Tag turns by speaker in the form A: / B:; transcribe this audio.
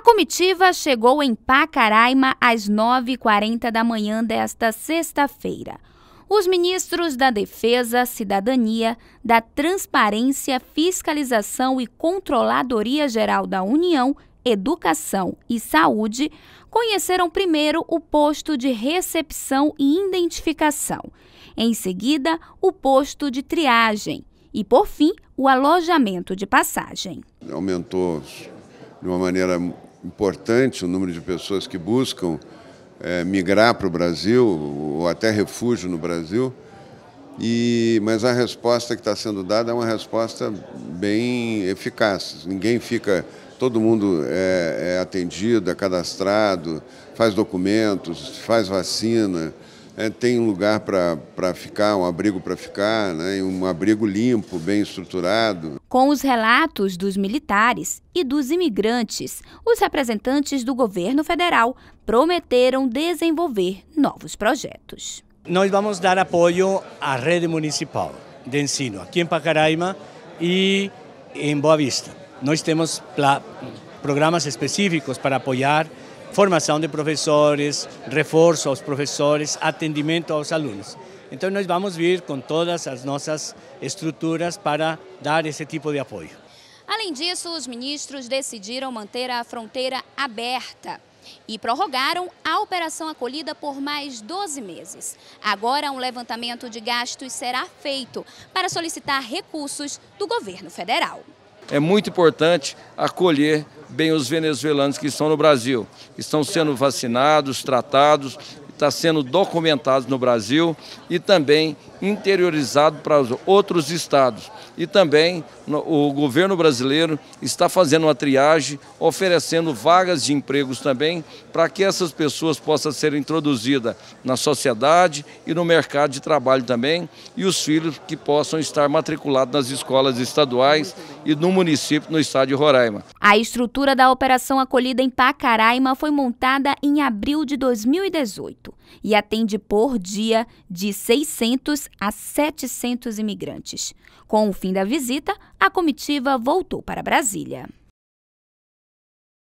A: A comitiva chegou em Pacaraima às 9h40 da manhã desta sexta-feira. Os ministros da Defesa, Cidadania, da Transparência, Fiscalização e Controladoria Geral da União, Educação e Saúde conheceram primeiro o posto de recepção e identificação, em seguida, o posto de triagem e, por fim, o alojamento de passagem.
B: Aumentou de uma maneira importante o número de pessoas que buscam é, migrar para o Brasil ou até refúgio no Brasil. E, mas a resposta que está sendo dada é uma resposta bem eficaz. Ninguém fica, todo mundo é, é atendido, é cadastrado, faz documentos, faz vacina é, tem um lugar para ficar, um abrigo para ficar, né, um abrigo limpo, bem estruturado.
A: Com os relatos dos militares e dos imigrantes, os representantes do governo federal prometeram desenvolver novos
C: projetos. Nós vamos dar apoio à rede municipal de ensino aqui em Pacaraima e em Boa Vista. Nós temos programas específicos para apoiar formação de professores, reforço aos professores, atendimento aos alunos. Então, nós vamos vir com todas as nossas estruturas para dar esse tipo de apoio.
A: Além disso, os ministros decidiram manter a fronteira aberta e prorrogaram a operação acolhida por mais 12 meses. Agora, um levantamento de gastos será feito para solicitar recursos do governo federal.
D: É muito importante acolher bem os venezuelanos que estão no Brasil, estão sendo vacinados, tratados, está sendo documentados no Brasil e também interiorizado para os outros estados. E também o governo brasileiro está fazendo uma triagem, oferecendo vagas de empregos também para que essas pessoas possam ser introduzidas na sociedade e no mercado de trabalho também e os filhos que possam estar matriculados nas escolas estaduais e no município, no estado de Roraima.
A: A estrutura da operação acolhida em Pacaraima foi montada em abril de 2018 e atende por dia de 600 a 700 imigrantes. Com o fim da visita, a comitiva voltou para Brasília.